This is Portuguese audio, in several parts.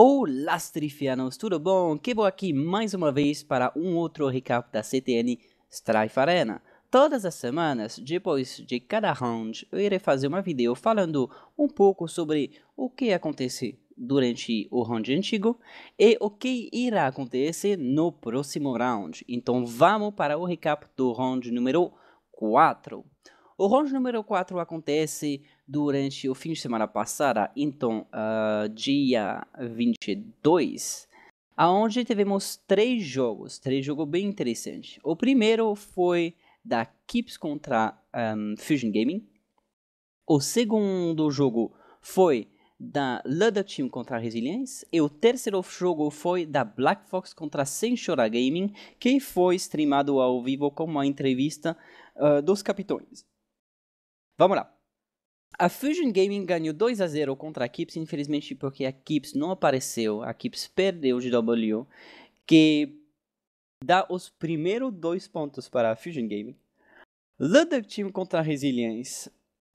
Olá, Strifianos, tudo bom? Que vou aqui mais uma vez para um outro recap da CTN Strife Arena. Todas as semanas, depois de cada round, eu irei fazer uma vídeo falando um pouco sobre o que acontece durante o round antigo e o que irá acontecer no próximo round. Então vamos para o recap do round número 4. O round número 4 acontece durante o fim de semana passada, então, uh, dia 22, aonde tivemos três jogos, três jogos bem interessantes. O primeiro foi da Kips contra um, ah, Fusion Gaming. O segundo jogo foi da Luda Team contra Resilience. E o terceiro jogo foi da Black Fox contra Senshora Gaming, que foi streamado ao vivo com uma entrevista uh, dos capitões. Vamos lá. A Fusion Gaming ganhou 2 a 0 contra a Kips, infelizmente porque a Kips não apareceu, a Kips perdeu de W, que dá os primeiros dois pontos para a Fusion Gaming. Ludwig Team contra a Resilience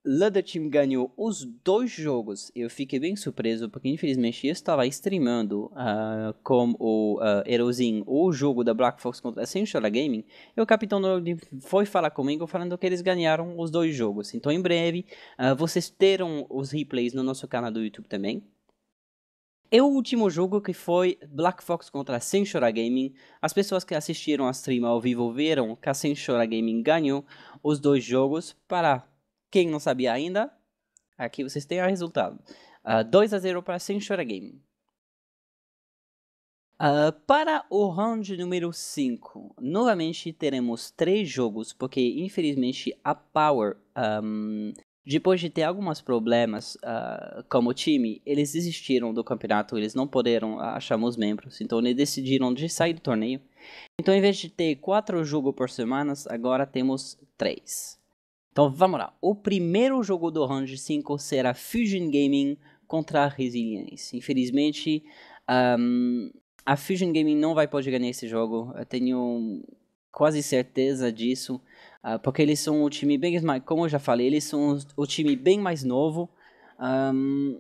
Leather Team ganhou os dois jogos. Eu fiquei bem surpreso porque infelizmente eu estava streamando uh, o uh, ah, Erosin, o jogo da Black Fox contra Essential Gaming. E o Capitão Nord foi falar comigo falando que eles ganharam os dois jogos. Então em breve uh, vocês terão os replays no nosso canal do YouTube também é o último jogo que foi Black Fox contra Senshora Gaming. As pessoas que assistiram a stream ao vivo viram que a Senshora Gaming ganhou os dois jogos para quem não sabia ainda, aqui vocês têm o resultado. Uh, ah, 2 a 0 para Centura Game. Uh, para o round número 5, novamente teremos três jogos, porque infelizmente a Power, um, depois de ter alguns problemas uh, como time, eles desistiram do campeonato, eles não puderam achar os membros, então eles decidiram de sair do torneio. Então, em vez de ter quatro jogos por semana, agora temos três. Então vamos lá. O primeiro jogo do Round 5 será Fusion Gaming contra a Resilience. Infelizmente, um, a Fusion Gaming não vai poder ganhar esse jogo. Eu tenho quase certeza disso. Uh, porque eles são o time bem mais. Como eu já falei, eles são o time bem mais novo. Um,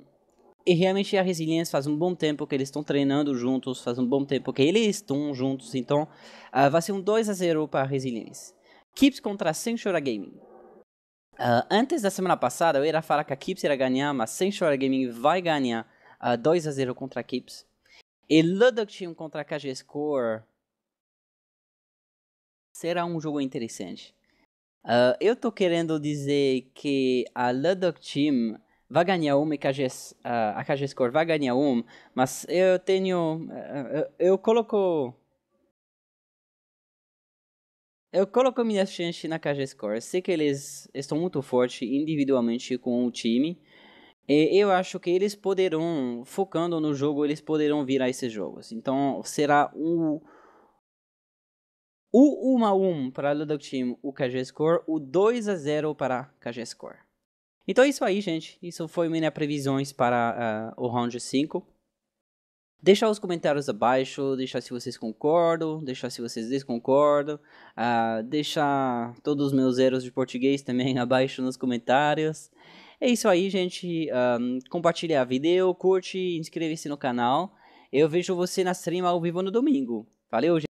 e realmente a Resilience faz um bom tempo que eles estão treinando juntos, faz um bom tempo que eles estão juntos, então uh, vai ser um 2 a 0 para a Resilience. Kips contra Sensora Gaming. Uh, antes da semana passada, eu ia falar que a Kips ia ganhar, mas sem chorar gaming vai ganhar uh, ah, 2 a 0 contra a Kips. E Ludok Team contra a KG Score será um jogo interessante. Uh, eu tô querendo dizer que a Ludok Team vai ganhar uma e KG, a KG Score vai ganhar uma, mas eu tenho. eu, eu coloco eu coloco minhas chances na KG Score. Sei que eles estão muito fortes individualmente com o time. E eu acho que eles poderão, focando no jogo, eles poderão virar esses jogos. Assim. Então será o. O 1x1 para o Ludog Team, o KG Score. O 2x0 para KG Score. Então é isso aí, gente. Isso foi minhas previsões para uh, o Round 5 deixar os comentários abaixo, deixar se vocês concordam, deixar se vocês desconcordam, uh, deixar todos os meus erros de português também abaixo nos comentários. É isso aí, gente. Um, ah, a vídeo, curte, inscreva-se no canal. Eu vejo você na stream ao vivo no domingo. Valeu, gente.